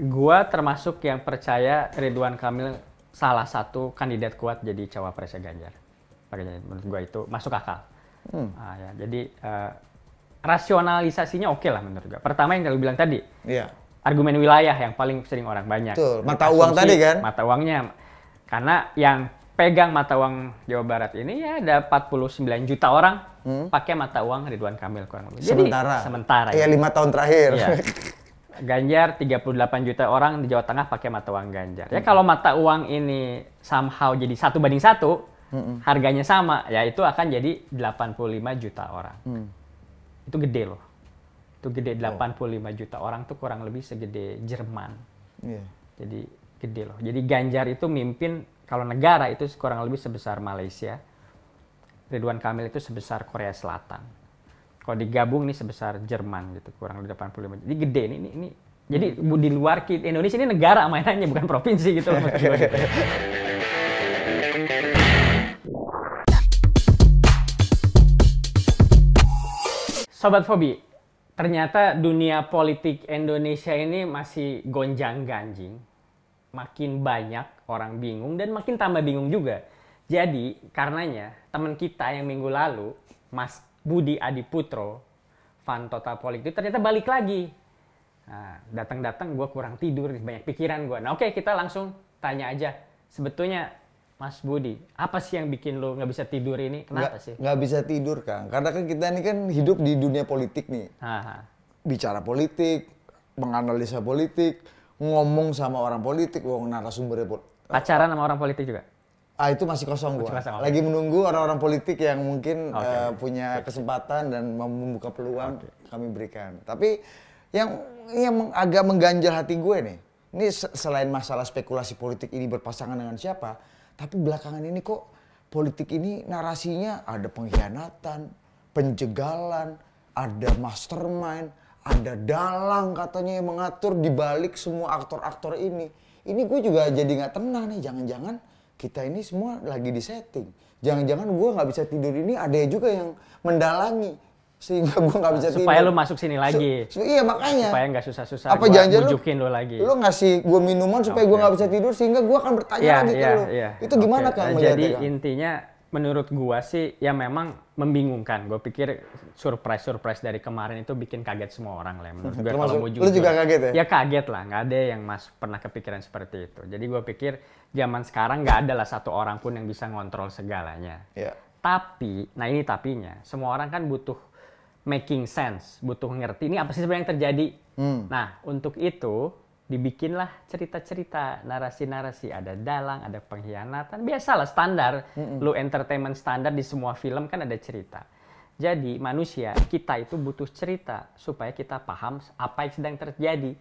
Gua termasuk yang percaya Ridwan Kamil salah satu kandidat kuat jadi cawapresnya Ganjar. Menurut gua itu masuk akal. Hmm. Nah, ya, jadi uh, rasionalisasinya oke okay lah menurut gua. Pertama yang lu bilang tadi, yeah. argumen wilayah yang paling sering orang banyak. Betul. Mata Asumsi, uang tadi kan? Mata uangnya, karena yang pegang mata uang Jawa Barat ini ya ada 49 juta orang hmm. pakai mata uang Ridwan Kamil kurang lebih. Sementara. Jadi, sementara. Iya lima tahun terakhir. Ya. Ganjar 38 juta orang di Jawa Tengah pakai mata uang Ganjar. Ya kalau mata uang ini somehow jadi satu banding satu, mm -hmm. harganya sama, ya itu akan jadi 85 juta orang. Mm. Itu gede loh. Itu gede 85 oh. juta orang tuh kurang lebih segede Jerman. Yeah. Jadi gede loh. Jadi Ganjar itu mimpin kalau negara itu kurang lebih sebesar Malaysia. Ridwan Kamil itu sebesar Korea Selatan kalau digabung nih sebesar Jerman gitu kurang lebih 85 jadi gede ini ini, ini jadi di luar kita Indonesia ini negara mainannya bukan provinsi gitu loh gitu. Sobat Fobi, ternyata dunia politik Indonesia ini masih gonjang ganjing. Makin banyak orang bingung dan makin tambah bingung juga. Jadi, karenanya teman kita yang minggu lalu, Mas Budi Adiputro, fan Total politik, itu ternyata balik lagi. Nah, datang-datang gue kurang tidur, banyak pikiran gue. Nah oke okay, kita langsung tanya aja. Sebetulnya Mas Budi, apa sih yang bikin lo nggak bisa tidur ini? Kenapa gak, sih? Nggak bisa tidur Kang, karena kan kita ini kan hidup di dunia politik nih. Aha. Bicara politik, menganalisa politik, ngomong sama orang politik, wong narasumbernya. Pacaran sama orang politik juga? Ah itu masih kosong gua. Lagi menunggu orang-orang politik yang mungkin okay. uh, eh, punya kesempatan dan membuka peluang okay. kami berikan. Tapi yang yang agak mengganjal hati gue nih. Ini selain masalah spekulasi politik ini berpasangan dengan siapa, tapi belakangan ini kok politik ini narasinya ada pengkhianatan, penjegalan, ada mastermind, ada dalang katanya yang mengatur di balik semua aktor-aktor ini. Ini gue juga jadi nggak tenang nih, jangan-jangan kita ini semua lagi di setting. Jangan-jangan gue nggak bisa tidur ini ada juga yang mendalangi sehingga gue nggak bisa nah, supaya tidur. lu masuk sini lagi. Su iya makanya. Supaya nggak susah-susah. Apa jangan-jangan lu, lu lagi? Lu ngasih gue minuman supaya okay. gue nggak bisa tidur sehingga gue akan bertanya yeah, lagi yeah, ke iya, lu. Yeah. Itu gimana okay. kan? Nah, jadi kan? intinya menurut gua sih ya memang membingungkan. Gua pikir surprise surprise dari kemarin itu bikin kaget semua orang lah. Menurut gua kalau mau jujur. Lu juga kaget ya? Ya kaget lah, Gak ada yang mas pernah kepikiran seperti itu. Jadi gua pikir zaman sekarang gak ada lah satu orang pun yang bisa ngontrol segalanya. Yeah. Tapi, nah ini tapinya, semua orang kan butuh making sense, butuh ngerti ini apa sih sebenarnya yang terjadi. Hmm. Nah untuk itu dibikinlah cerita-cerita narasi-narasi ada dalang ada pengkhianatan biasalah standar mm -mm. lu entertainment standar di semua film kan ada cerita jadi manusia kita itu butuh cerita supaya kita paham apa yang sedang terjadi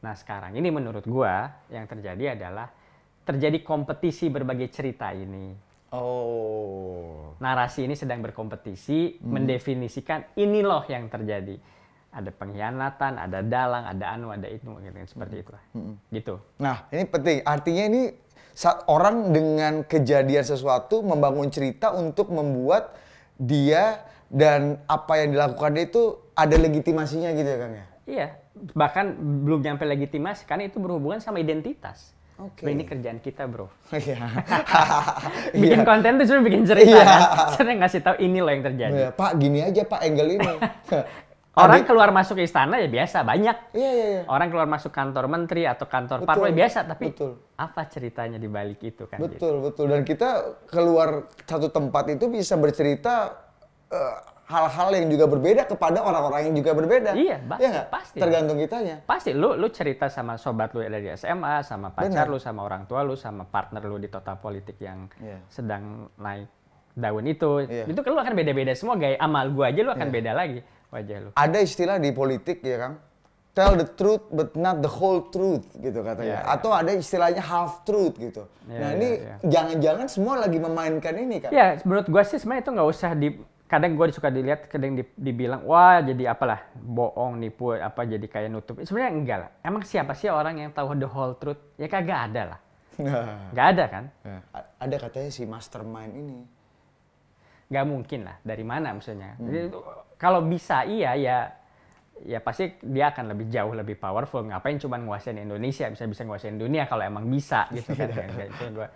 nah sekarang ini menurut gua yang terjadi adalah terjadi kompetisi berbagai cerita ini oh narasi ini sedang berkompetisi mm. mendefinisikan ini loh yang terjadi ada pengkhianatan, ada dalang, ada anu, ada itu, gitu, seperti hmm. itu. Hmm. Gitu. Nah, ini penting. Artinya ini saat orang dengan kejadian sesuatu membangun cerita untuk membuat dia dan apa yang dilakukan dia itu ada legitimasinya gitu ya Kang ya? Iya, bahkan belum nyampe legitimasi karena itu berhubungan sama identitas. Oke. Ini kerjaan kita, bro. Iya. bikin iya. konten tuh cuma bikin cerita. Yeah. Kan? Saya ngasih tahu ini loh yang terjadi. Iya, Pak, gini aja Pak, angle ini. Orang keluar masuk istana ya biasa, banyak. Iya, iya, iya. Orang keluar masuk kantor menteri atau kantor parpol ya biasa, tapi betul. apa ceritanya di balik itu kan? Gitu? Betul, gitu. betul. Dan kita keluar satu tempat itu bisa bercerita hal eh, hal-hal yang juga berbeda kepada orang-orang yang juga berbeda. Iya, iya pasti. Ya pasti Tergantung kitanya. Pasti lu lu cerita sama sobat lu dari SMA, sama pacar Benar. lu, sama orang tua lu, sama partner lu di total politik yang yeah. sedang naik daun itu. Yeah. Itu kan lu akan beda-beda semua gaya amal gua aja lu akan yeah. beda lagi wajah lu. Ada istilah di politik ya Kang, tell the truth but not the whole truth gitu katanya. Yeah, ya. Atau ada istilahnya half truth gitu. Yeah, nah ya, ini ya. jangan-jangan semua lagi memainkan ini kan? Ya menurut gue sih sebenarnya itu nggak usah di kadang gue suka dilihat kadang dibilang wah jadi apalah bohong nipu apa jadi kayak nutup sebenarnya enggak lah emang siapa sih orang yang tahu the whole truth ya kagak ada lah nggak ada kan ada katanya si mastermind ini nggak mungkin lah dari mana maksudnya hmm. Jadi, kalau bisa iya ya ya pasti dia akan lebih jauh lebih powerful ngapain cuma nguasain Indonesia bisa bisa nguasain dunia kalau emang bisa gitu kan kayak gitu gua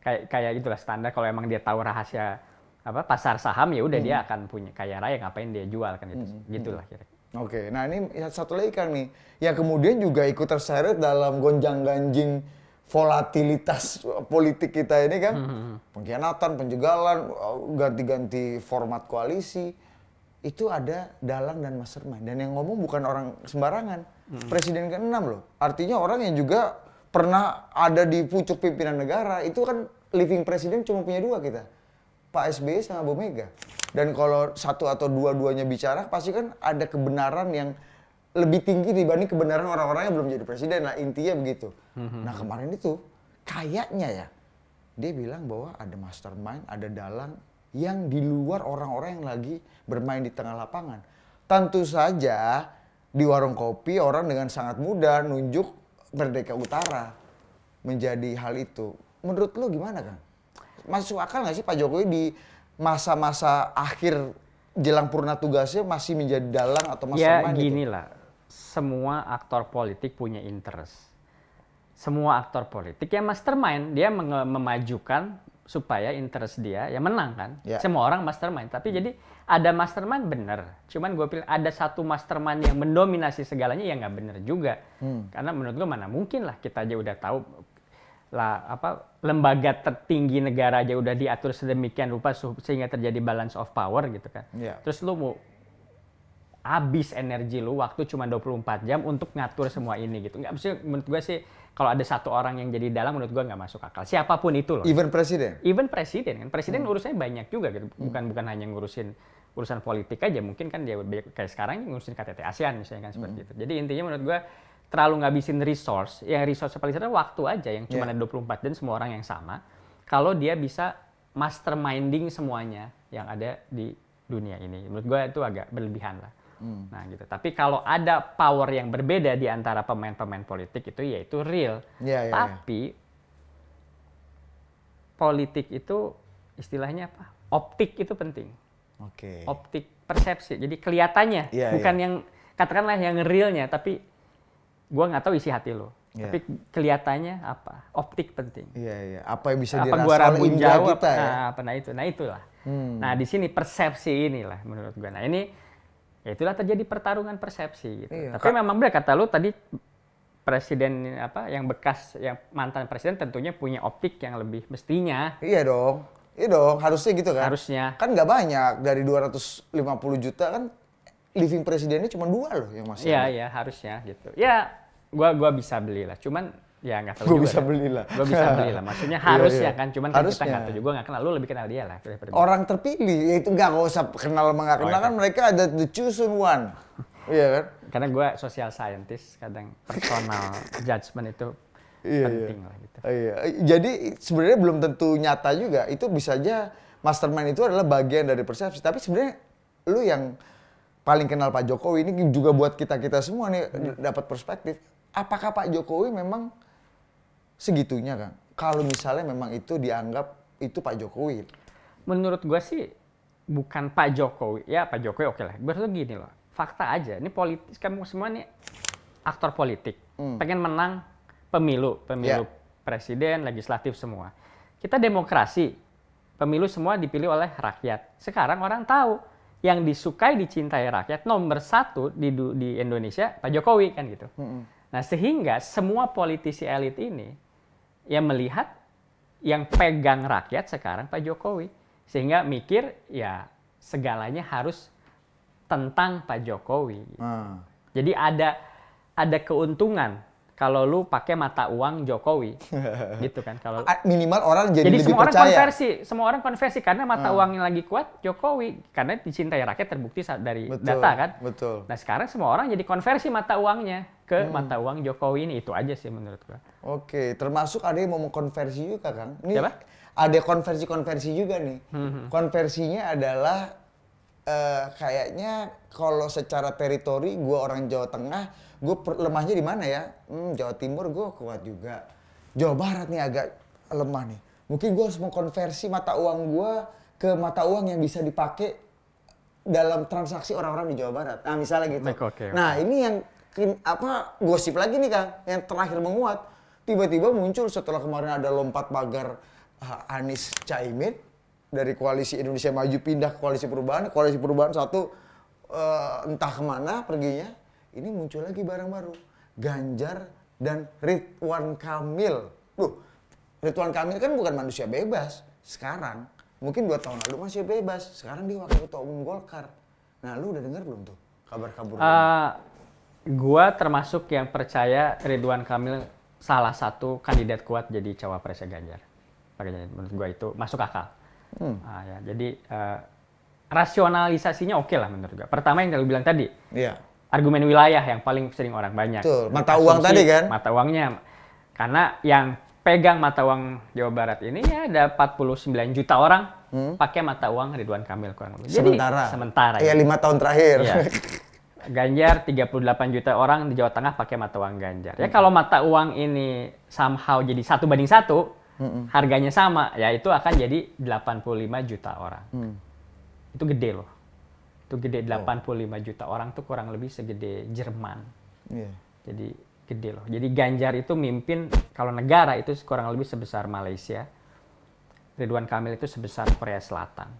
kayak kayak itulah standar kalau emang dia tahu rahasia apa pasar saham ya udah hmm. dia akan punya kaya raya ngapain dia jual kan gitu hmm. gitulah kira Oke, nah ini satu lagi kan nih, yang kemudian juga ikut terseret dalam gonjang ganjing volatilitas politik kita ini kan hmm, hmm, hmm. pengkhianatan, penjegalan, ganti-ganti format koalisi itu ada dalang dan mastermind dan yang ngomong bukan orang sembarangan hmm. presiden ke-6 loh artinya orang yang juga pernah ada di pucuk pimpinan negara itu kan living presiden cuma punya dua kita Pak SBY sama Bu Mega dan kalau satu atau dua-duanya bicara pasti kan ada kebenaran yang lebih tinggi dibanding kebenaran orang-orang yang belum jadi presiden lah intinya begitu. Mm-hmm. Nah kemarin itu kayaknya ya dia bilang bahwa ada mastermind, ada dalang yang di luar orang-orang yang lagi bermain di tengah lapangan. Tentu saja di warung kopi orang dengan sangat mudah nunjuk Merdeka Utara menjadi hal itu. Menurut lo gimana kan? Masuk akal nggak sih Pak Jokowi di masa-masa akhir jelang purna tugasnya masih menjadi dalang atau ya, mastermind? Ya gini gitu? lah semua aktor politik punya interest. Semua aktor politik yang mastermind dia memajukan supaya interest dia yang menang kan. Yeah. Semua orang mastermind, tapi hmm. jadi ada mastermind bener. Cuman gue pilih ada satu mastermind yang mendominasi segalanya ya nggak bener juga. Hmm. Karena menurut gue mana mungkin lah kita aja udah tahu lah apa lembaga tertinggi negara aja udah diatur sedemikian rupa sehingga terjadi balance of power gitu kan. Yeah. Terus lu mau habis energi lu waktu cuma 24 jam untuk ngatur semua ini gitu. Nggak mesti menurut gua sih kalau ada satu orang yang jadi dalam menurut gua nggak masuk akal. Siapapun itu loh. Even presiden. Even presiden kan. Presiden hmm. urusannya banyak juga gitu. Hmm. Bukan hmm. bukan hanya ngurusin urusan politik aja. Mungkin kan dia kayak sekarang ngurusin KTT ASEAN misalnya kan seperti hmm. itu. Jadi intinya menurut gua terlalu ngabisin resource. yang resource paling sederhana waktu aja yang cuma yeah. ada 24 jam semua orang yang sama. Kalau dia bisa masterminding semuanya yang ada di dunia ini. Menurut gua itu agak berlebihan lah. Hmm. Nah gitu. Tapi kalau ada power yang berbeda di antara pemain-pemain politik itu yaitu real. Yeah, yeah, iya. Tapi yeah. politik itu istilahnya apa? Optik itu penting. Oke. Okay. Optik persepsi. Jadi kelihatannya yeah, iya. bukan yeah. yang katakanlah yang realnya tapi gua nggak tahu isi hati lo. Yeah. Tapi kelihatannya apa? Optik penting. Iya, iya. Apa yang bisa apa dirasa gua oleh jawab, kita ya? nah, ya? apa nah itu. Nah, itulah. Hmm. Nah, di sini persepsi inilah menurut gua. Nah, ini ya itulah terjadi pertarungan persepsi gitu. Iya. Tapi memang benar kata lu tadi presiden apa yang bekas yang mantan presiden tentunya punya optik yang lebih mestinya. Iya dong. Iya dong, harusnya gitu kan. Harusnya. Kan nggak banyak dari 250 juta kan living presidennya cuma dua loh yang masih. Iya, iya, harusnya gitu. Ya, gua gua bisa belilah. Cuman Ya nggak tahu Gue bisa beli lah. Gue bisa beli lah. Maksudnya iya, harus iya. ya kan, cuman kan kita nggak ya. tahu juga nggak kenal. Lu lebih kenal dia lah. Orang terpilih, ya itu nggak usah kenal sama nggak oh, kenal oh, kan mereka ada the chosen one. Iya kan? Karena gue sosial scientist, kadang personal judgment itu iya, penting iya. lah gitu. Iya. Jadi sebenarnya belum tentu nyata juga. Itu bisa aja mastermind itu adalah bagian dari persepsi. Tapi sebenarnya lu yang paling kenal Pak Jokowi ini juga buat kita kita semua nih hmm. dapat perspektif. Apakah Pak Jokowi memang segitunya kan? Kalau misalnya memang itu dianggap itu Pak Jokowi. Menurut gue sih bukan Pak Jokowi. Ya Pak Jokowi oke okay lah. Berarti gini loh. Fakta aja. Ini politis kamu semua nih aktor politik. Hmm. Pengen menang pemilu. Pemilu yeah. presiden, legislatif semua. Kita demokrasi. Pemilu semua dipilih oleh rakyat. Sekarang orang tahu yang disukai dicintai rakyat nomor satu di di Indonesia Pak Jokowi kan gitu. -hmm. Nah sehingga semua politisi elit ini ya melihat yang pegang rakyat sekarang Pak Jokowi. Sehingga mikir ya segalanya harus tentang Pak Jokowi. Hmm. Jadi ada ada keuntungan kalau lu pakai mata uang Jokowi. gitu kan kalau minimal orang jadi, jadi lebih semua orang konversi, semua orang konversi karena mata hmm. uang lagi kuat Jokowi karena dicintai rakyat terbukti dari betul, data kan. Betul. Nah, sekarang semua orang jadi konversi mata uangnya ke hmm. mata uang Jokowi ini itu aja sih menurut gua. Oke, termasuk ada yang mau konversi juga, kan? Ini Siapa? Ada konversi-konversi juga nih. Hmm. Konversinya adalah uh, kayaknya kalau secara teritori gua orang Jawa Tengah, gua lemahnya di mana ya? Hmm, Jawa Timur gua kuat juga. Jawa Barat nih agak lemah nih. Mungkin gua harus mengkonversi mata uang gua ke mata uang yang bisa dipakai dalam transaksi orang-orang di Jawa Barat. Nah, misalnya gitu. Okay, okay. Nah, ini yang apa gosip lagi nih Kang yang terakhir menguat tiba-tiba muncul setelah kemarin ada lompat pagar uh, Anies Caimin dari koalisi Indonesia Maju pindah ke koalisi perubahan koalisi perubahan satu uh, entah kemana perginya ini muncul lagi barang baru Ganjar dan Ridwan Kamil loh Ridwan Kamil kan bukan manusia bebas sekarang mungkin dua tahun lalu masih bebas sekarang dia wakil ketua umum Golkar nah lu udah dengar belum tuh kabar-kabar uh, gue termasuk yang percaya Ridwan Kamil salah satu kandidat kuat jadi cawapresnya Ganjar. Menurut gue itu masuk akal. Hmm. Nah, ya, jadi uh, rasionalisasinya oke okay lah menurut gue. Pertama yang lu bilang tadi, yeah. argumen wilayah yang paling sering orang banyak. Betul. Mata Asumsi, uang tadi kan? Mata uangnya, karena yang pegang mata uang Jawa Barat ini ya ada 49 juta orang hmm. pakai mata uang Ridwan Kamil kurang lebih. Jadi, sementara. Sementara. Iya ya. lima tahun terakhir. Ya. Ganjar 38 juta orang di Jawa Tengah pakai mata uang Ganjar. Ya kalau mata uang ini somehow jadi satu banding satu, harganya sama, ya itu akan jadi 85 juta orang. Hmm. Itu gede loh. Itu gede 85 oh. juta orang tuh kurang lebih segede Jerman. Yeah. Jadi gede loh. Jadi Ganjar itu mimpin kalau negara itu kurang lebih sebesar Malaysia. Ridwan Kamil itu sebesar Korea Selatan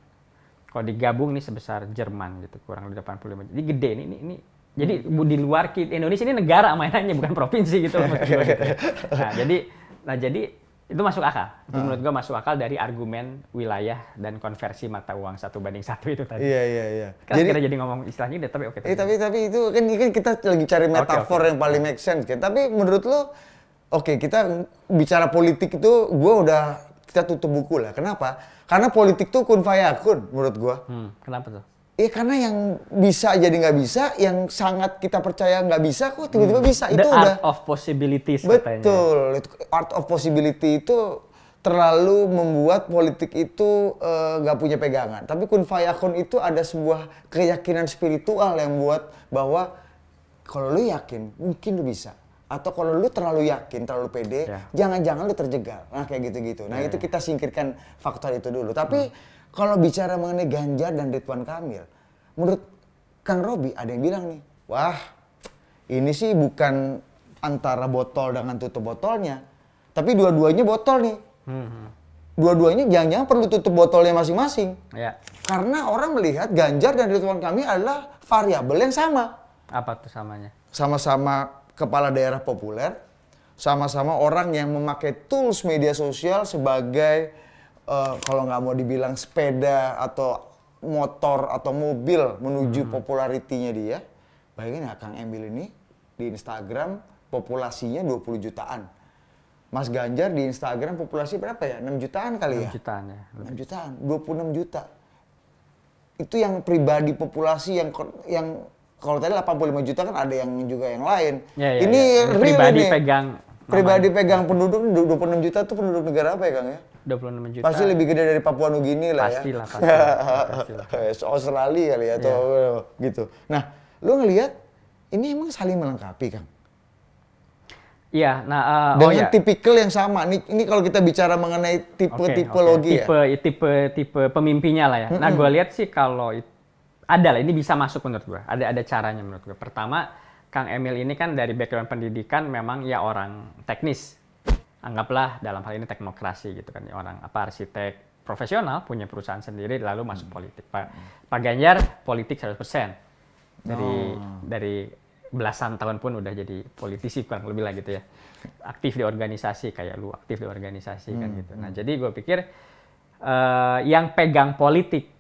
kalau digabung nih sebesar Jerman gitu kurang lebih 85 jadi gede nih ini ini jadi di luar kita Indonesia ini negara mainannya bukan provinsi gitu, loh, gue, gitu. Ya. Nah, jadi nah jadi itu masuk akal. Jadi uh. menurut gua masuk akal dari argumen wilayah dan konversi mata uang satu banding satu itu tadi. Iya iya iya. Kan jadi kita jadi ngomong istilahnya deh, gitu, tapi oke. Okay, eh, tapi tapi itu kan, kan kita lagi cari metafor okay, okay. yang paling make sense kan. Tapi menurut lo oke kita bicara politik itu gua udah kita tutup buku lah. Kenapa? Karena politik tuh kun fayakun menurut gua. Hmm, kenapa tuh? Iya eh, karena yang bisa jadi nggak bisa, yang sangat kita percaya nggak bisa, kok tiba-tiba hmm. bisa. The itu art udah of possibilities betul. Katanya. Art of possibility itu terlalu membuat politik itu eh, nggak uh, punya pegangan. Tapi kun fayakun itu ada sebuah keyakinan spiritual yang buat bahwa kalau lu yakin mungkin lu bisa atau kalau lu terlalu yakin, terlalu pede, ya. jangan-jangan yeah. lu terjegal. Nah, kayak gitu-gitu. Nah, yeah. itu ya. kita singkirkan faktor itu dulu. Tapi hmm. kalau bicara mengenai Ganjar dan Ridwan Kamil, menurut Kang Robi ada yang bilang nih, "Wah, ini sih bukan antara botol dengan tutup botolnya, tapi dua-duanya botol nih." Hmm. hmm. Dua-duanya jangan-jangan perlu tutup botolnya masing-masing. Ya. Karena orang melihat Ganjar dan Ridwan Kamil adalah variabel yang sama. Apa tuh samanya? Sama-sama kepala daerah populer, sama-sama orang yang memakai tools media sosial sebagai uh, kalau nggak mau dibilang sepeda atau motor atau mobil menuju hmm. popularitinya dia. Bayangin ya Kang Emil ini di Instagram populasinya 20 jutaan. Mas Ganjar di Instagram populasi berapa ya? 6 jutaan kali 6 ya? 6 jutaan ya. puluh 6 jutaan, 26 juta. Itu yang pribadi populasi yang yang kalau tadi 85 juta kan ada yang juga yang lain. Ya, ya, ini ya. pribadi ini. pegang pribadi pegang penduduk 26 juta tuh penduduk negara apa ya Kang ya? 26 juta. Pasti lebih gede dari Papua Nugini lah ya. Pastilah, pasti pastilah. Australia kali ya atau ya. gitu. Nah, lu ngelihat ini emang saling melengkapi Kang. Iya, nah uh, dengan oh, ya. tipikal yang sama. Ini, ini kalau kita bicara mengenai tipe okay, okay. tipe, ya. Tipe tipe tipe pemimpinnya lah ya. Mm -hmm. Nah, gue lihat sih kalau itu ada lah ini bisa masuk menurut gue ada ada caranya menurut gue pertama Kang Emil ini kan dari background pendidikan memang ya orang teknis anggaplah dalam hal ini teknokrasi gitu kan ya orang apa arsitek profesional punya perusahaan sendiri lalu masuk hmm. politik Pak Pak Ganjar politik 100% dari oh. dari belasan tahun pun udah jadi politisi kurang lebih lah gitu ya aktif di organisasi kayak lu aktif di organisasi kan hmm. kan gitu nah jadi gue pikir uh, yang pegang politik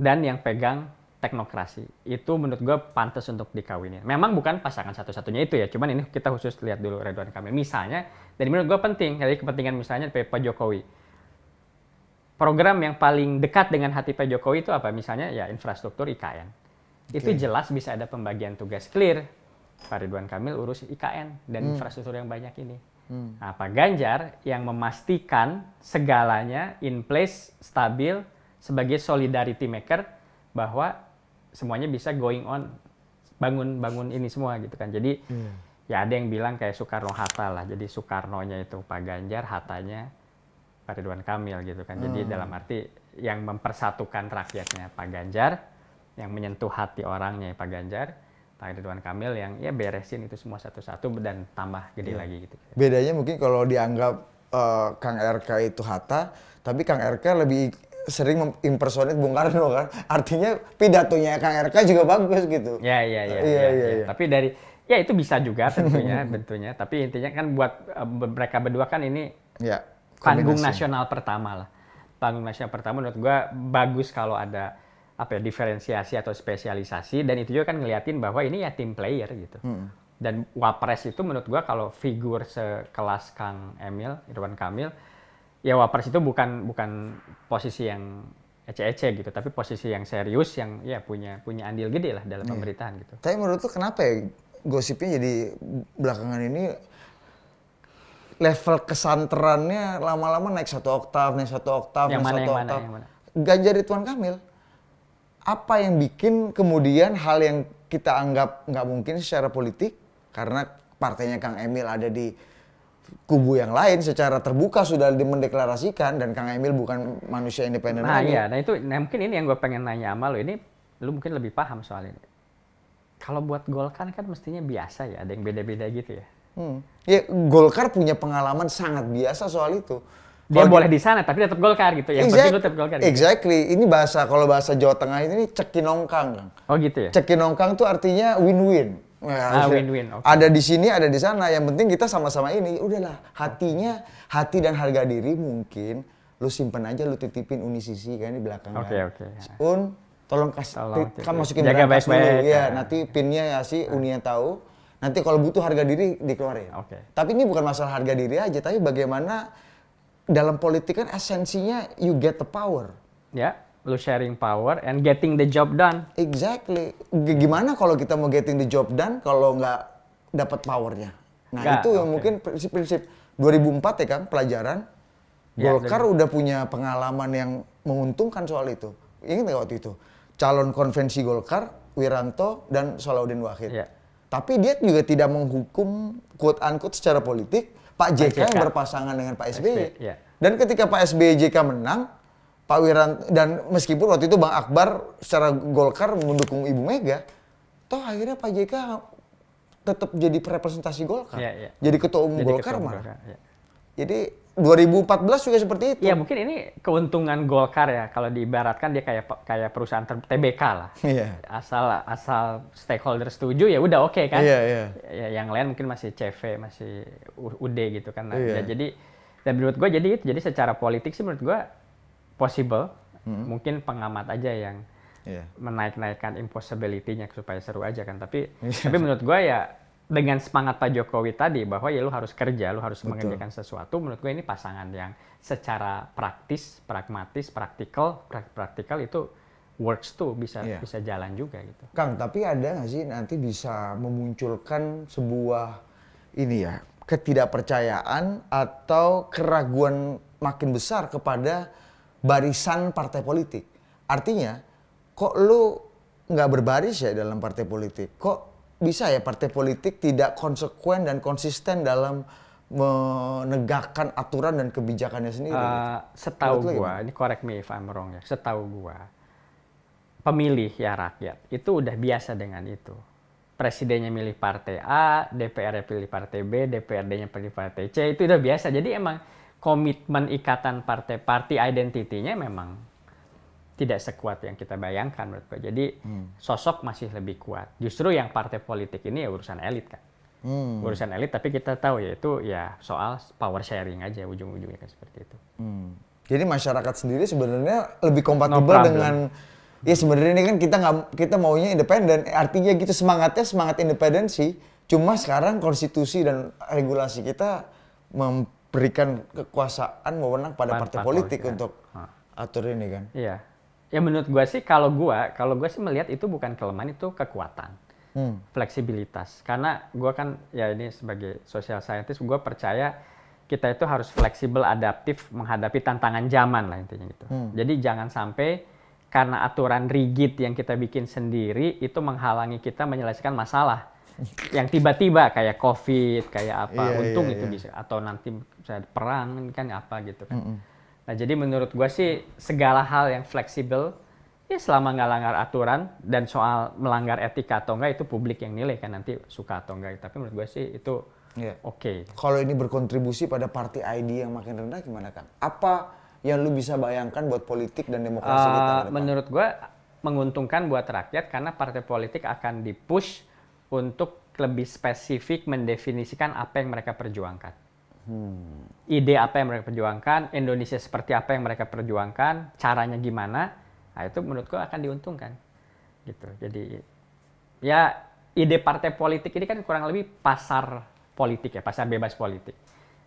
dan yang pegang teknokrasi itu menurut gue pantas untuk dikawinin. Memang bukan pasangan satu-satunya itu ya, cuman ini kita khusus lihat dulu Ridwan Kamil. Misalnya, dan menurut gue penting jadi kepentingan misalnya Pak Jokowi. Program yang paling dekat dengan hati Pak Jokowi itu apa? Misalnya ya infrastruktur IKN. Okay. Itu jelas bisa ada pembagian tugas clear. Pak Ridwan Kamil urus IKN dan hmm. infrastruktur yang banyak ini. Hmm. Nah, Pak Ganjar yang memastikan segalanya in place, stabil, sebagai solidarity maker bahwa semuanya bisa going on bangun-bangun ini semua gitu kan. Jadi hmm. ya ada yang bilang kayak Soekarno Hatta lah. Jadi Soekarnonya itu Pak Ganjar, Hatanya Pak Ridwan Kamil gitu kan. Jadi hmm. dalam arti yang mempersatukan rakyatnya Pak Ganjar, yang menyentuh hati orangnya Pak Ganjar, Pak Ridwan Kamil yang ya beresin itu semua satu-satu dan tambah gede hmm. lagi gitu. Bedanya mungkin kalau dianggap uh, Kang RK itu Hatta, tapi Kang RK lebih sering impersonate Bung Karno kan. Artinya pidatonya Kang RK juga bagus gitu. Ya ya ya. Iya, ya. iya, ya. iya, Tapi dari ya itu bisa juga tentunya bentuknya. Tapi intinya kan buat uh, mereka berdua kan ini ya, kombinasi. panggung nasional pertama lah. Panggung nasional pertama menurut gua bagus kalau ada apa ya diferensiasi atau spesialisasi dan itu juga kan ngeliatin bahwa ini ya tim player gitu. Hmm. Dan Wapres itu menurut gua kalau figur sekelas Kang Emil, Irwan Kamil ya wapres itu bukan bukan posisi yang ece-ece gitu, tapi posisi yang serius yang ya punya punya andil gede lah dalam yeah. pemerintahan gitu. Tapi menurut tuh kenapa ya gosipnya jadi belakangan ini level kesanterannya lama-lama naik satu oktav, naik satu oktav, naik mana, satu yang oktav. Mana, yang mana? Ganjar Ridwan Kamil, apa yang bikin kemudian hal yang kita anggap nggak mungkin secara politik karena partainya Kang Emil ada di kubu yang lain secara terbuka sudah mendeklarasikan dan Kang Emil bukan manusia independen nah, lagi. Iya, nah itu nah mungkin ini yang gue pengen nanya sama lo ini lu mungkin lebih paham soal ini. Kalau buat Golkar kan mestinya biasa ya, ada yang beda-beda gitu ya. Hmm. Ya Golkar punya pengalaman sangat biasa soal itu. Dia kalo boleh di sana tapi tetap Golkar gitu ya. Yang Exactly, tetap Golkar. Gitu. Exactly. Ini bahasa kalau bahasa Jawa Tengah ini cekinongkang. Oh gitu ya. Cekinongkang itu artinya win-win. Nah, ah, win-win. Okay. Ada di sini, ada di sana. Yang penting kita sama-sama ini. Udahlah, hatinya, hati dan harga diri mungkin lu simpen aja, lu titipin uni sisi kan di belakang. Oke, okay, oke. Okay. Ya. Un, tolong kasih, tolong, kan masukin jaga baik dulu. ya, ya, nanti pinnya ya sih, ah. uni yang tahu. Nanti kalau butuh harga diri dikeluarin. Oke. Okay. Tapi ini bukan masalah harga diri aja, tapi bagaimana dalam politik kan esensinya you get the power. Ya. Yeah lu sharing power and getting the job done. Exactly. G gimana kalau kita mau getting the job done kalau nggak dapat powernya? Nah Gak, itu yang mungkin prinsip-prinsip 2004 ya kan pelajaran. Ya, Golkar udah punya pengalaman yang menguntungkan soal itu. Ingat nggak waktu itu? Calon konvensi Golkar, Wiranto dan Salahuddin Wahid. Yeah. Tapi dia juga tidak menghukum quote unquote secara politik Pak JK, Pak JK. yang berpasangan dengan Pak SBY. SB, yeah. Dan ketika Pak SBY JK menang, Pak Wiranto dan meskipun waktu itu Bang Akbar secara Golkar mendukung Ibu Mega, toh akhirnya Pak JK tetap jadi representasi Golkar. Ya, ya. Jadi ketua umum jadi Golkar ketua malah. Golkar, ya. Jadi 2014 juga seperti itu. Ya mungkin ini keuntungan Golkar ya kalau diibaratkan dia kayak kayak perusahaan ter TBK lah. Iya. Asal asal stakeholder setuju ya udah oke okay, kan. Iya yeah, Ya, yang lain mungkin masih CV masih UD gitu kan. Nah, yeah. ya, jadi dan menurut gue jadi itu jadi secara politik sih menurut gue possible, hmm. mungkin pengamat aja yang yeah. menaik-naikkan impossibility-nya supaya seru aja kan. Tapi iya, iya. tapi menurut gue ya dengan semangat Pak Jokowi tadi bahwa ya lu harus kerja, lu harus mengerjakan sesuatu. Menurut gue ini pasangan yang secara praktis, pragmatis, praktikal, praktikal itu works tuh bisa yeah. bisa jalan juga gitu. Kang, tapi ada nggak sih nanti bisa memunculkan sebuah ini ya ketidakpercayaan atau keraguan makin besar kepada barisan partai politik. Artinya, kok lu nggak berbaris ya dalam partai politik? Kok bisa ya partai politik tidak konsekuen dan konsisten dalam menegakkan aturan dan kebijakannya sendiri? Uh, Setahu gua, ini correct me if I'm wrong ya. Setahu gua, pemilih ya rakyat itu udah biasa dengan itu. Presidennya milih partai A, DPR-nya pilih partai B, DPRD-nya pilih partai C, itu udah biasa. Jadi emang komitmen ikatan partai party identitinya memang tidak sekuat yang kita bayangkan menurut gue. Jadi hmm. sosok masih lebih kuat. Justru yang partai politik ini ya urusan elit kan. Hmm. Urusan elit tapi kita tahu ya itu ya soal power sharing aja ujung-ujungnya kan seperti itu. Hmm. Jadi masyarakat sendiri sebenarnya lebih kompatibel no dengan ya sebenarnya ini kan kita nggak kita maunya independen artinya gitu semangatnya semangat independensi cuma sekarang konstitusi dan regulasi kita mem berikan kekuasaan wewenang pada partai, partai politik, politik ya. untuk ha. Ah. atur ini kan. Iya. Ya menurut gue sih kalau gue kalau gue sih melihat itu bukan kelemahan itu kekuatan. Hmm. Fleksibilitas. Karena gue kan ya ini sebagai social scientist gue percaya kita itu harus fleksibel, adaptif menghadapi tantangan zaman lah intinya gitu. Hmm. Jadi jangan sampai karena aturan rigid yang kita bikin sendiri itu menghalangi kita menyelesaikan masalah yang tiba-tiba kayak covid kayak apa yeah, untung yeah, itu yeah. bisa atau nanti saya perang kan apa gitu kan mm -hmm. nah jadi menurut gue sih segala hal yang fleksibel ya selama nggak langgar aturan dan soal melanggar etika atau enggak itu publik yang nilai kan nanti suka atau enggak tapi menurut gue sih itu yeah. oke okay. kalau ini berkontribusi pada party ID yang makin rendah gimana kan apa yang lu bisa bayangkan buat politik dan demokrasi uh, kita eh, menurut gue menguntungkan buat rakyat karena partai politik akan dipush untuk lebih spesifik mendefinisikan apa yang mereka perjuangkan. Hmm. Ide apa yang mereka perjuangkan, Indonesia seperti apa yang mereka perjuangkan, caranya gimana, nah itu menurutku akan diuntungkan. Gitu. Jadi ya ide partai politik ini kan kurang lebih pasar politik ya, pasar bebas politik.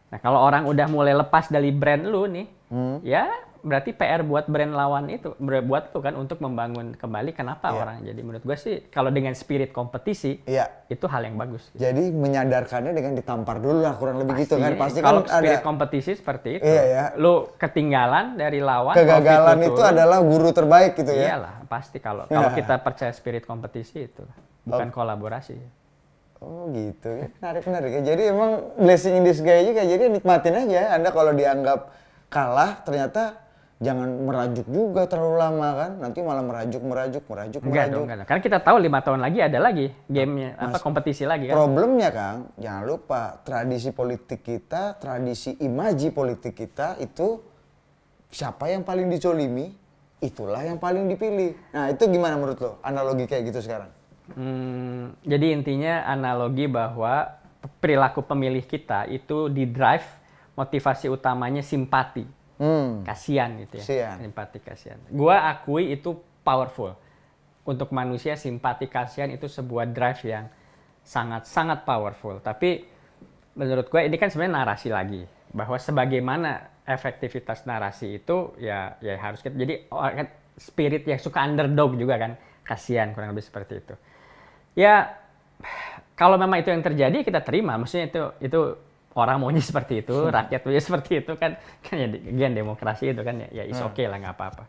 Nah, kalau orang udah mulai lepas dari brand lu nih, hmm. ya berarti PR buat brand lawan itu buat tuh kan untuk membangun kembali kenapa yeah. orang jadi menurut gue sih kalau dengan spirit kompetisi yeah. itu hal yang bagus gitu. jadi menyadarkannya dengan ditampar dulu lah kurang lebih pasti, gitu kan pasti kan kalau kan spirit ada, kompetisi seperti itu yeah, yeah. lu ketinggalan dari lawan kegagalan itu, itu adalah guru terbaik gitu ya iyalah pasti kalau kalau iya. kita percaya spirit kompetisi itu bukan oh. kolaborasi Oh gitu ya, menarik menarik Jadi emang blessing in disguise juga. Jadi nikmatin aja. Anda kalau dianggap kalah ternyata jangan merajuk juga terlalu lama kan nanti malah merajuk merajuk merajuk enggak merajuk dong, enggak. karena kita tahu lima tahun lagi ada lagi gamenya Mas, apa kompetisi lagi kan problemnya kang jangan lupa tradisi politik kita tradisi imaji politik kita itu siapa yang paling dicolimi itulah yang paling dipilih nah itu gimana menurut lo analogi kayak gitu sekarang hmm, jadi intinya analogi bahwa perilaku pemilih kita itu di drive motivasi utamanya simpati Hmm. Kasian gitu ya. Kasian. Simpati kasian. Gua akui itu powerful. Untuk manusia simpati kasian itu sebuah drive yang sangat sangat powerful. Tapi menurut gue ini kan sebenarnya narasi lagi bahwa sebagaimana efektivitas narasi itu ya ya harus kita jadi oh, kan spirit yang suka underdog juga kan kasihan kurang lebih seperti itu. Ya kalau memang itu yang terjadi kita terima maksudnya itu itu orang maunya seperti itu, hmm. rakyat maunya seperti itu kan kan ya gen demokrasi itu kan ya, ya is oke hmm. okay lah nggak apa-apa.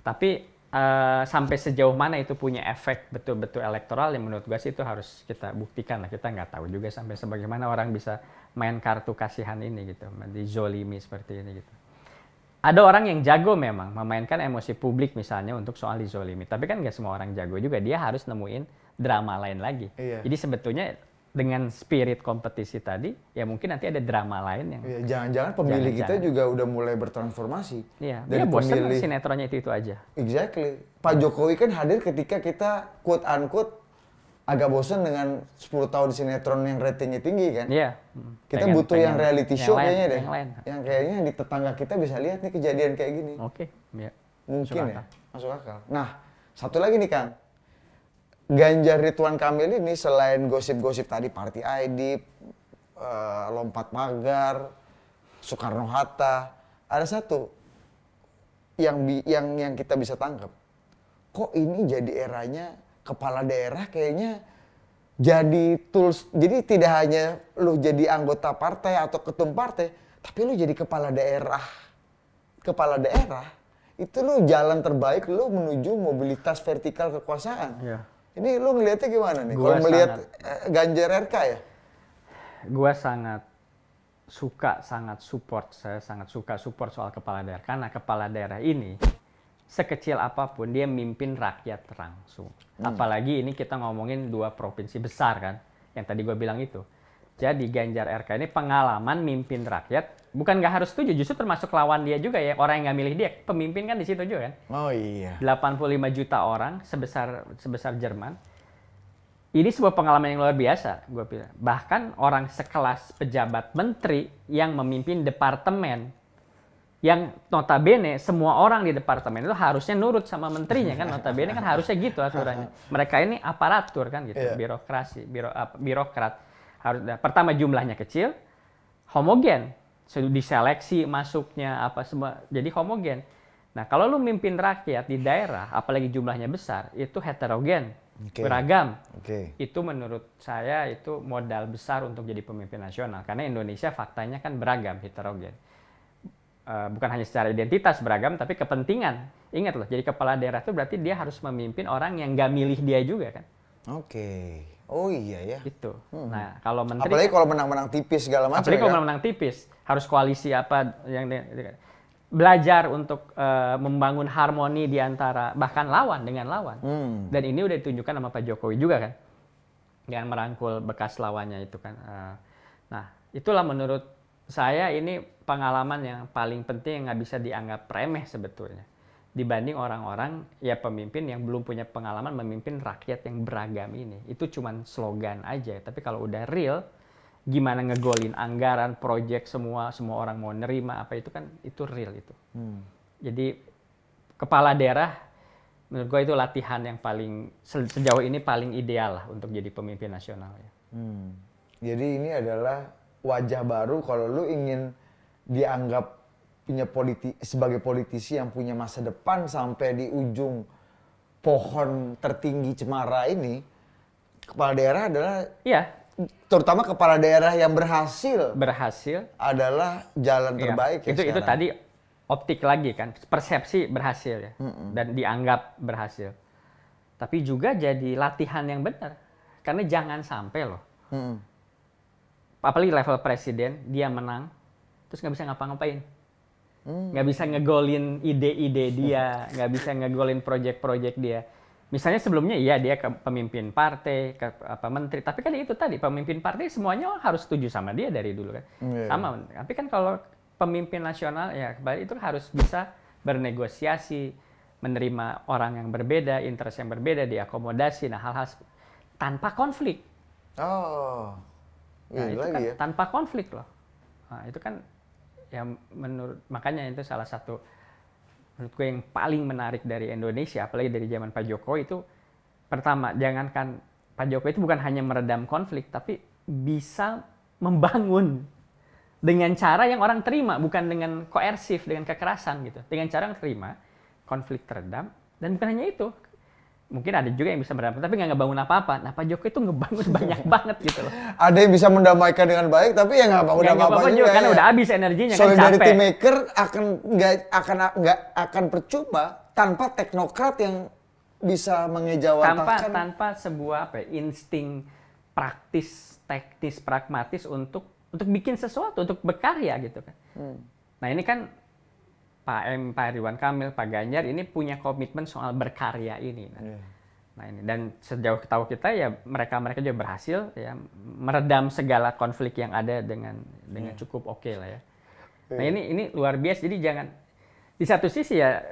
Tapi uh, sampai sejauh mana itu punya efek betul-betul elektoral yang menurut gue sih itu harus kita buktikan lah kita nggak tahu juga sampai sebagaimana orang bisa main kartu kasihan ini gitu, dizolimi seperti ini gitu. Ada orang yang jago memang memainkan emosi publik misalnya untuk soal dizolimi, tapi kan nggak semua orang jago juga dia harus nemuin drama lain lagi. Iya. Jadi sebetulnya dengan spirit kompetisi tadi, ya mungkin nanti ada drama lain yang. jangan iya, jangan-jangan pemilih jangan, kita jangan. juga udah mulai bertransformasi. Iya. Dari ya, bosan pemilih sinetronnya itu itu aja. Exactly. Pak Jokowi kan hadir ketika kita quote unquote agak bosen dengan 10 tahun sinetron yang ratingnya tinggi kan. Iya. Kita pengen, butuh pengen, yang reality show yang kayaknya deh. Yang, lain. yang kayaknya di tetangga kita bisa lihat nih kejadian kayak gini. Oke. Okay. Ya. Mungkin Masuk ya. Akal. Masuk akal. Nah, satu lagi nih Kang Ganjar Ridwan Kamil ini selain gosip-gosip tadi Party ID, uh, eh, lompat pagar, Soekarno Hatta, ada satu yang bi yang yang kita bisa tangkap. Kok ini jadi eranya kepala daerah kayaknya jadi tools. Jadi tidak hanya lu jadi anggota partai atau ketum partai, tapi lu jadi kepala daerah. Kepala daerah itu lu jalan terbaik lu menuju mobilitas vertikal kekuasaan. Yeah ini lu ngelihatnya gimana nih? Kalau melihat eh, Ganjar RK ya? Gua sangat suka, sangat support. Saya sangat suka support soal kepala daerah. Karena kepala daerah ini sekecil apapun dia mimpin rakyat langsung. Hmm. Apalagi ini kita ngomongin dua provinsi besar kan, yang tadi gue bilang itu. Jadi Ganjar RK ini pengalaman mimpin rakyat, bukan nggak harus setuju, justru termasuk lawan dia juga ya. Orang yang nggak milih dia, pemimpin kan di situ juga kan. Oh iya. 85 juta orang sebesar sebesar Jerman. Ini sebuah pengalaman yang luar biasa, gue bilang. Bahkan orang sekelas pejabat menteri yang memimpin departemen yang notabene semua orang di departemen itu harusnya nurut sama menterinya kan notabene kan harusnya gitu aturannya mereka ini aparatur kan gitu yeah. birokrasi biro, birokrat harus pertama jumlahnya kecil, homogen, diseleksi masuknya apa semua, jadi homogen. Nah kalau lu mimpin rakyat di daerah, apalagi jumlahnya besar, itu heterogen, okay. beragam. Okay. Itu menurut saya itu modal besar untuk jadi pemimpin nasional, karena Indonesia faktanya kan beragam, heterogen. Eh, bukan hanya secara identitas beragam, tapi kepentingan. Ingat loh, jadi kepala daerah itu berarti dia harus memimpin orang yang nggak milih dia juga kan. Oke. Okay. Oh iya ya. Itu. Hmm. Nah kalau menteri. Apalagi kan- kalau menang-menang tipis segala macam. Apalagi ya, kalau kan? menang tipis harus koalisi apa yang belajar untuk uh, membangun harmoni di antara bahkan lawan dengan lawan. Hmm. Dan ini udah ditunjukkan sama Pak Jokowi juga kan. Dengan merangkul bekas lawannya itu kan. Uh, nah, itulah menurut saya ini pengalaman yang paling penting yang nggak bisa dianggap remeh sebetulnya dibanding orang-orang ya pemimpin yang belum punya pengalaman memimpin rakyat yang beragam ini. Itu cuma slogan aja, tapi kalau udah real gimana ngegolin anggaran, proyek semua semua orang mau nerima apa itu kan itu real itu. Hmm. Jadi kepala daerah menurut gue itu latihan yang paling sejauh ini paling ideal lah untuk jadi pemimpin nasional ya. Hmm. Jadi ini adalah wajah baru kalau lu ingin dianggap punya politi sebagai politisi yang punya masa depan sampai di ujung pohon tertinggi cemara ini kepala daerah adalah iya terutama kepala daerah yang berhasil berhasil adalah jalan iya. terbaik ya, ya itu itu tadi optik lagi kan persepsi berhasil ya mm -mm. dan dianggap berhasil tapi juga jadi latihan yang benar karena jangan sampai loh mm -mm. apalagi level presiden dia menang terus nggak bisa ngapa-ngapain Hmm. nggak bisa ngegolin ide-ide dia, nggak bisa ngegolin project-project dia. Misalnya sebelumnya iya dia ke pemimpin partai, ke apa menteri, tapi kan itu tadi pemimpin partai semuanya harus setuju sama dia dari dulu kan. Hmm, yeah. Iya. Sama. Tapi kan kalau pemimpin nasional ya itu harus bisa bernegosiasi, menerima orang yang berbeda, interest yang berbeda, diakomodasi, nah hal-hal tanpa konflik. Oh. Nah, iya, itu kan ya. tanpa konflik loh. Nah, itu kan yang menurut makanya itu salah satu menurut gue yang paling menarik dari Indonesia apalagi dari zaman Pak Jokowi itu pertama jangankan Pak Jokowi itu bukan hanya meredam konflik tapi bisa membangun dengan cara yang orang terima bukan dengan koersif dengan kekerasan gitu dengan cara yang terima konflik teredam dan bukan hanya itu mungkin ada juga yang bisa berdampak tapi nggak ngebangun apa-apa. Nah Pak Jokowi itu ngebangun banyak banget gitu loh. Ada yang bisa mendamaikan dengan baik tapi ya nggak bangun apa-apa juga. juga karena ya. udah habis energinya kan, Solidarity kan capek. maker akan nggak akan nggak akan percuma tanpa teknokrat yang bisa mengejawantakan. Tanpa tanpa sebuah apa ya, insting praktis teknis pragmatis untuk untuk bikin sesuatu untuk berkarya gitu kan. Hmm. Nah ini kan Pak M, Pak Ridwan Kamil, Pak Ganjar ini punya komitmen soal berkarya ini. Nah, yeah. nah ini dan sejauh tahu kita ya mereka-mereka juga berhasil ya meredam segala konflik yang ada dengan dengan yeah. cukup oke okay lah ya. Yeah. Nah iya. ini ini luar biasa. Jadi jangan di satu sisi ya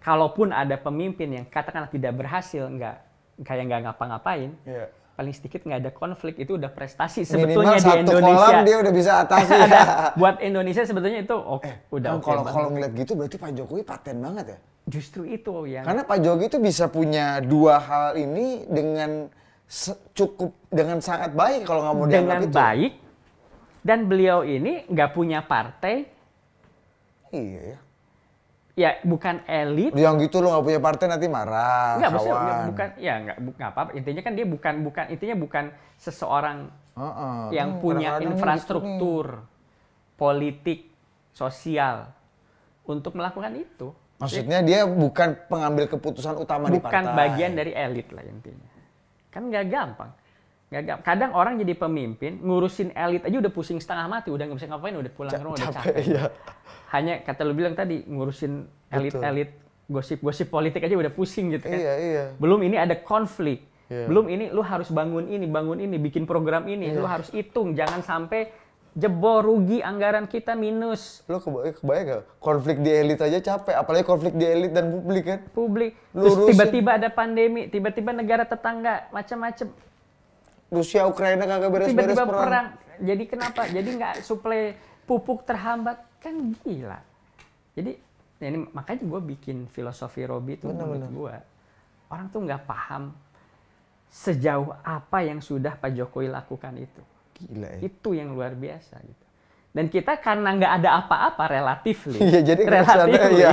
kalaupun ada pemimpin yang katakanlah tidak berhasil nggak kayak nggak ngapa-ngapain. Yeah paling sedikit nggak ada konflik itu udah prestasi sebetulnya Minimal di satu Indonesia. kolam dia udah bisa atasi. Ya. ada, buat Indonesia sebetulnya itu oke oh, eh, udah kalau banget. kalau ngeliat gitu berarti Pak Jokowi paten banget ya. Justru itu yang Karena Pak Jokowi itu bisa punya dua hal ini dengan cukup dengan sangat baik kalau nggak mau dengan itu. baik dan beliau ini nggak punya partai. Iya ya ya bukan elit. Yang gitu lo nggak punya partai nanti marah. Enggak, kawan. Maksudnya, bukan ya nggak apa-apa. Intinya kan dia bukan bukan intinya bukan seseorang uh -uh. yang hmm, punya gitu infrastruktur gitu politik sosial untuk melakukan itu. Maksudnya dia bukan pengambil keputusan utama bukan di partai. Bukan bagian dari elit lah intinya. Kan nggak gampang. Gagap. Kadang orang jadi pemimpin, ngurusin elit aja udah pusing setengah mati, udah nggak bisa ngapain, udah pulang ke rumah, udah capek. Iya. Hanya kata lu bilang tadi, ngurusin elit-elit, gosip-gosip politik aja udah pusing gitu kan. Iya, iya. Belum ini ada konflik. Iya. Belum ini lu harus bangun ini, bangun ini, bikin program ini, iya. lu harus hitung, jangan sampai jebol rugi anggaran kita minus. Lu eh, kebayang, kebayang gak? Konflik di elit aja capek, apalagi konflik di elit dan publik kan? Publik. Lu Terus tiba-tiba ada pandemi, tiba-tiba negara tetangga macam-macam Rusia Ukraina kagak beres-beres perang. perang. Jadi kenapa? Jadi nggak suplai pupuk terhambat kan gila. Jadi ya ini makanya gue bikin filosofi Robi itu menurut gue orang tuh nggak paham sejauh apa yang sudah Pak Jokowi lakukan itu. Gila ya. Itu yang luar biasa gitu dan kita karena nggak ada apa-apa relatif iya jadi relatif ya. Iya.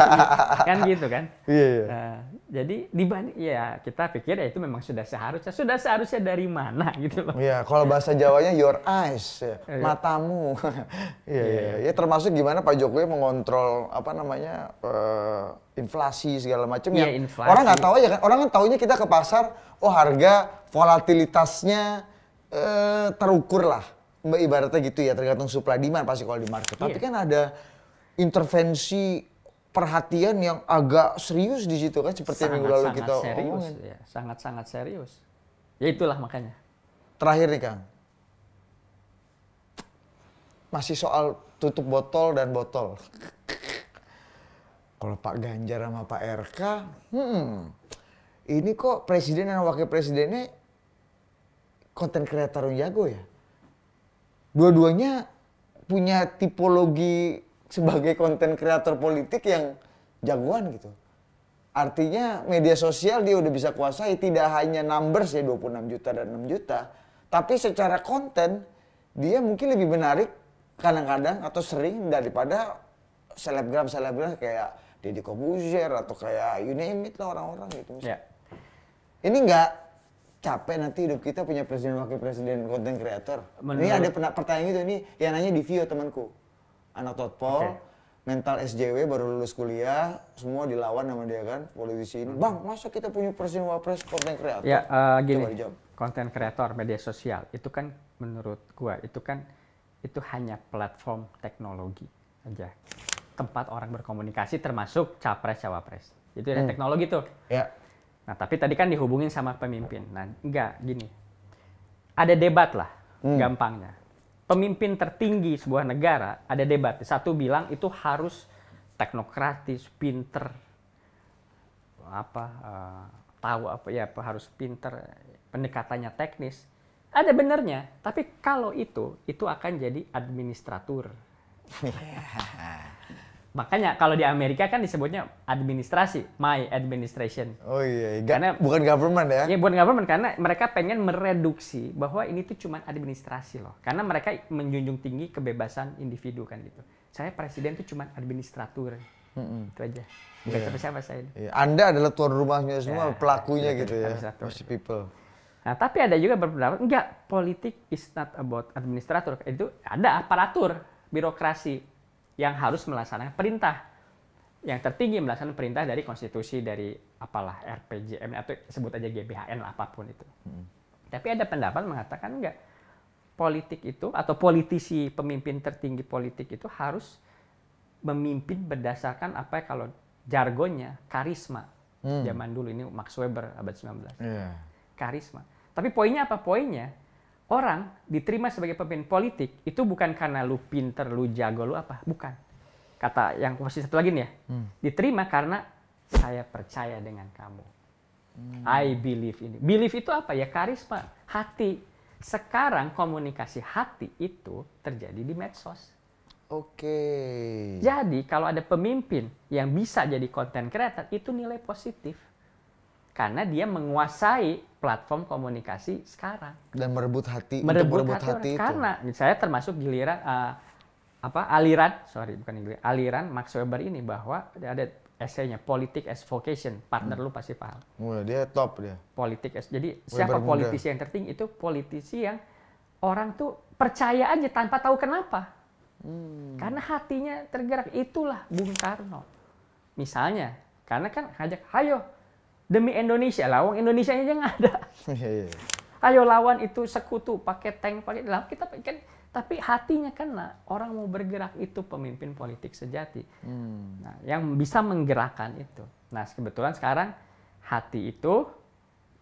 kan gitu kan iya, iya. Uh, jadi dibanding ya kita pikir ya itu memang sudah seharusnya sudah seharusnya dari mana gitu loh Ya kalau bahasa Jawanya your eyes ya. Iya. matamu iya, iya, iya iya ya termasuk gimana Pak Jokowi mengontrol apa namanya uh, inflasi segala macam ya, yang inflasi. orang nggak tahu ya kan orang kan taunya kita ke pasar oh harga volatilitasnya uh, terukur lah ibaratnya gitu ya tergantung supply demand pasti kalau di market. Tapi yeah. kan ada intervensi perhatian yang agak serius di situ kan seperti sangat, minggu lalu sangat kita serius, omongin. Ya, sangat sangat serius. Ya itulah makanya. Terakhir nih Kang. Masih soal tutup botol dan botol. Kalau Pak Ganjar sama Pak RK, hmm, ini kok presiden dan wakil presidennya konten kreator yang jago ya? dua-duanya punya tipologi sebagai konten kreator politik yang jagoan gitu. Artinya media sosial dia udah bisa kuasai tidak hanya numbers ya 26 juta dan 6 juta, tapi secara konten dia mungkin lebih menarik kadang-kadang atau sering daripada selebgram selebgram kayak Deddy Corbuzier atau kayak you name it lah orang-orang gitu. Yeah. Ya. Ini enggak capek nanti hidup kita punya presiden wakil presiden konten kreator. Ini ada pertanyaan itu ini yang nanya di Vio temanku. Anak Totpol, okay. mental SJW baru lulus kuliah, semua dilawan sama dia kan, politisi ini. Hmm. Bang, masa kita punya presiden wapres konten kreator? Ya, uh, gini. Konten kreator media sosial itu kan menurut gua itu kan itu hanya platform teknologi aja. Tempat orang berkomunikasi termasuk capres cawapres. Itu hmm. teknologi tuh. Ya Nah, tapi tadi kan dihubungin sama pemimpin. Nah, enggak gini. Ada debat lah hmm. gampangnya. Pemimpin tertinggi sebuah negara ada debat. Satu bilang itu harus teknokratis, pinter, apa uh, tahu apa ya apa harus pinter, pendekatannya teknis. Ada benernya, tapi kalau itu itu akan jadi administratur. Makanya kalau di Amerika kan disebutnya administrasi, my administration. Oh iya, iya, Ga, karena bukan government ya? Iya bukan government karena mereka pengen mereduksi bahwa ini tuh cuma administrasi loh. Karena mereka menjunjung tinggi kebebasan individu kan gitu. Saya presiden tuh cuma administratur, Mm-hmm. Itu aja. Bukan yeah. siapa-siapa saya. Yeah. Anda adalah tuan rumahnya semua, yeah. pelakunya yeah, gitu ya. Most people. Nah, tapi ada juga beberapa enggak, politik is not about administrator. Itu ada aparatur, birokrasi yang harus melaksanakan perintah yang tertinggi melaksanakan perintah dari konstitusi dari apalah RPJM atau sebut aja GBHN lah apapun itu. Hmm. Tapi ada pendapat mengatakan enggak politik itu atau politisi pemimpin tertinggi politik itu harus memimpin berdasarkan apa ya kalau jargonnya karisma. Hmm. Zaman dulu ini Max Weber abad 19. Yeah. Karisma. Tapi poinnya apa? Poinnya orang diterima sebagai pemimpin politik itu bukan karena lu pinter, lu jago, lu apa, bukan. Kata yang versi satu lagi nih ya, hmm. diterima karena saya percaya dengan kamu. Hmm. I believe ini. Believe itu apa ya? Karisma, hati. Sekarang komunikasi hati itu terjadi di medsos. Oke. Okay. Jadi kalau ada pemimpin yang bisa jadi konten creator itu nilai positif karena dia menguasai platform komunikasi sekarang dan merebut hati merebut, merebut hati, hati itu. saya termasuk giliran uh, apa aliran sorry bukan giliran aliran Max Weber ini bahwa ada esainya politik as vocation partner hmm. lu pasti paham dia top dia politik as jadi Weber siapa politisi yang tertinggi itu politisi yang orang tuh percaya aja tanpa tahu kenapa hmm. karena hatinya tergerak itulah Bung Karno misalnya karena kan ngajak hayo demi Indonesia lawang Indonesia aja nggak ada iya, iya. ayo lawan itu sekutu pakai tank pakai dalam kita kan tapi hatinya kan kena orang mau bergerak itu pemimpin politik sejati hmm. nah yang bisa menggerakkan itu nah kebetulan sekarang hati itu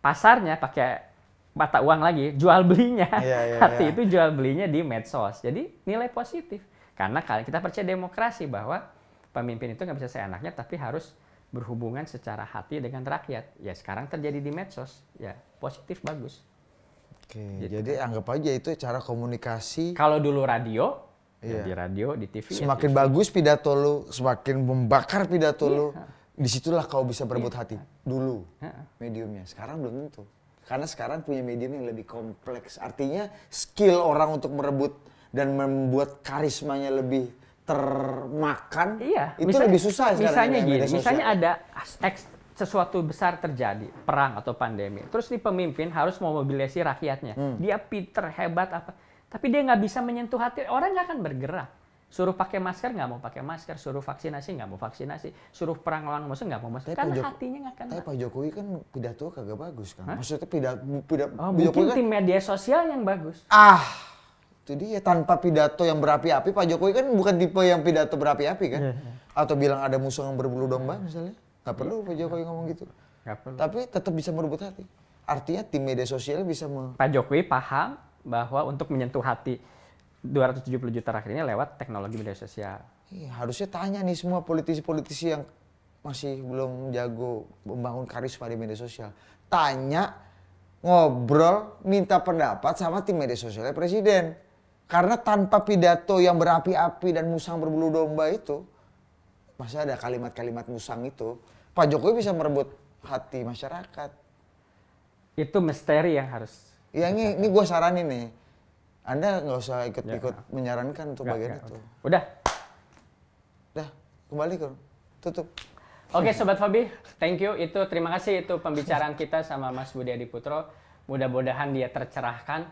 pasarnya pakai mata uang lagi jual belinya yeah, yeah, iya. hati yeah. itu jual belinya di medsos jadi nilai positif karena kita percaya demokrasi bahwa pemimpin itu nggak bisa seenaknya tapi harus berhubungan secara hati dengan rakyat. Ya sekarang terjadi di medsos, ya positif bagus. Oke, gitu. jadi kan. anggap aja itu cara komunikasi. Kalau dulu radio, ya iya. ya di radio, di TV. Ya semakin ya TV. bagus pidato lu, semakin membakar pidato iya. lu, disitulah kau bisa berebut iya. hati. Dulu iya. mediumnya, sekarang belum tentu. Karena sekarang punya medium yang lebih kompleks. Artinya skill orang untuk merebut dan membuat karismanya lebih termakan iya itu misalnya, lebih susah misalnya gini misalnya ada X sesuatu besar terjadi perang atau pandemi terus nih pemimpin harus memobilisasi rakyatnya hmm. dia pinter hebat apa tapi dia nggak bisa menyentuh hati orang nggak akan bergerak suruh pakai masker nggak mau pakai masker suruh vaksinasi nggak mau vaksinasi suruh perang lawan musuh nggak mau musuh tapi karena hatinya nggak akan tapi Pak Jokowi kan pidato kagak bagus kan Hah? maksudnya pidato pidato oh, mungkin Jokowi kan... tim media sosial yang bagus ah itu dia tanpa pidato yang berapi-api Pak Jokowi kan bukan tipe yang pidato berapi-api kan yeah. atau bilang ada musuh yang berbulu domba misalnya nggak perlu Pak Jokowi ngomong gitu perlu. tapi tetap bisa merebut hati artinya tim media sosial bisa me Pak Jokowi paham bahwa untuk menyentuh hati 270 juta ini lewat teknologi media sosial yeah, harusnya tanya nih semua politisi-politisi yang masih belum jago membangun karisma di media sosial tanya ngobrol minta pendapat sama tim media sosialnya presiden karena tanpa pidato yang berapi-api dan musang berbulu domba itu, masih ada kalimat-kalimat musang itu, Pak Jokowi bisa merebut hati masyarakat. Itu misteri yang harus. Ya ini, ini gue saranin nih. Anda nggak usah ikut-ikut ya, ya. menyarankan untuk bagian itu. Okay. Udah. Udah, kembali ke tutup. Oke okay, Sobat Fabi, thank you. Itu terima kasih itu pembicaraan kita sama Mas Budi Adiputro. Mudah-mudahan dia tercerahkan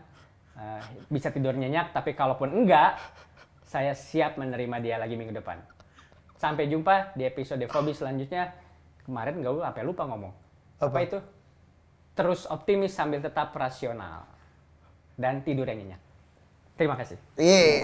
Eh, bisa tidur nyenyak tapi kalaupun enggak saya siap menerima dia lagi minggu depan sampai jumpa di episode Fobi selanjutnya kemarin gue lupa, lupa ngomong apa, apa itu terus optimis sambil tetap rasional dan tidur yang nyenyak terima kasih yeah.